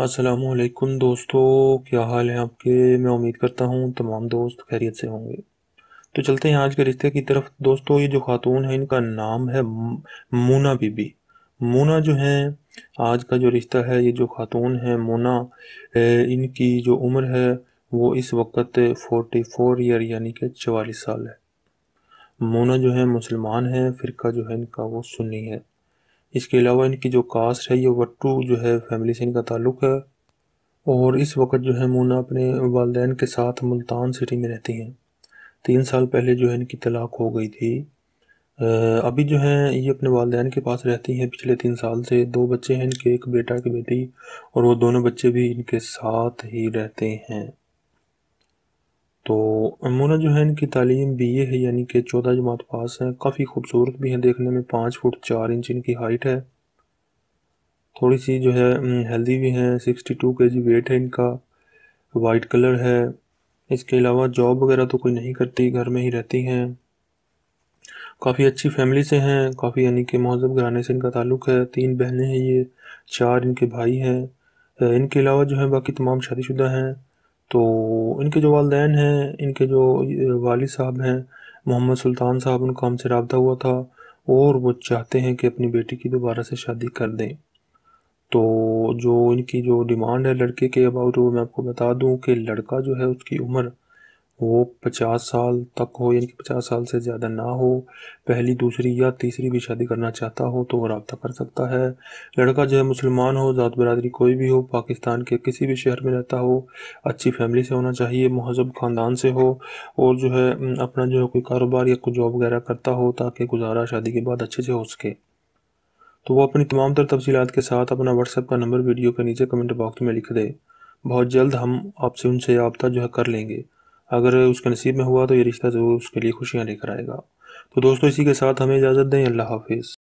असलकुम दोस्तों क्या हाल है आपके मैं उम्मीद करता हूँ तमाम दोस्त खैरियत से होंगे तो चलते हैं आज के रिश्ते की तरफ दोस्तों ये जो खातून है इनका नाम है मोना बीबी मोना जो है आज का जो रिश्ता है ये जो खातून है मोना इनकी जो उम्र है वो इस वक्त फोर्टी फोर ईयर यानी कि चवालीस साल है मोना जो है मुसलमान है फिर जो है इनका वो सुन्नी है इसके अलावा इनकी जो कास्ट है ये वट्टू जो है फैमिली से इनका ताल्लुक़ है और इस वक्त जो है मोना अपने वालदे के साथ मुल्तान सिटी में रहती हैं तीन साल पहले जो है इनकी तलाक हो गई थी अभी जो है ये अपने वालदेन के पास रहती हैं पिछले तीन साल से दो बच्चे हैं इनके एक बेटा एक बेटी और वो दोनों बच्चे भी इनके साथ ही रहते हैं तो अमोना जो है इनकी तालीम बी ए है यानी कि चौदह जमात पास हैं काफ़ी खूबसूरत भी हैं देखने में पाँच फुट चार इंच इनकी हाइट है थोड़ी सी जो है हेल्दी भी हैं सिक्सटी टू के जी वेट है इनका वाइट कलर है इसके अलावा जॉब वगैरह तो कोई नहीं करती घर में ही रहती हैं काफ़ी अच्छी फैमिली से हैं काफ़ी यानी कि महजब घराने से इनका ताल्लुक है तीन बहनें हैं ये चार इनके भाई हैं इनके अलावा जो है बाकी तमाम शादीशुदा हैं तो इनके जो वालदेन हैं इनके जो वालिद साहब हैं मोहम्मद सुल्तान साहब उनका हमसे रबता हुआ था और वो चाहते हैं कि अपनी बेटी की दोबारा से शादी कर दें तो जो इनकी जो डिमांड है लड़के के अबाउट वो मैं आपको बता दूं कि लड़का जो है उसकी उम्र वो पचास साल तक हो यानी कि पचास साल से ज़्यादा ना हो पहली दूसरी या तीसरी भी शादी करना चाहता हो तो वो रबता कर सकता है लड़का जो है मुसलमान हो ज़ात बरदरी कोई भी हो पाकिस्तान के किसी भी शहर में रहता हो अच्छी फैमिली से होना चाहिए महजब ख़ानदान से हो और जो है अपना जो है कोई कारोबार या कोई जॉब वगैरह करता हो ताकि गुजारा शादी के बाद अच्छे से हो सके तो वो अपनी तमाम तर तफसीत के साथ अपना व्हाट्सएप का नंबर वीडियो के नीचे कमेंट बॉक्स में लिख दे बहुत जल्द हम आपसे उनसे रबता जो है कर लेंगे अगर उसके नसीब में हुआ तो ये रिश्ता ज़रूर उसके लिए खुशियाँ लेकर आएगा तो दोस्तों इसी के साथ हमें इजाज़त दें अल्लाह हाफिज़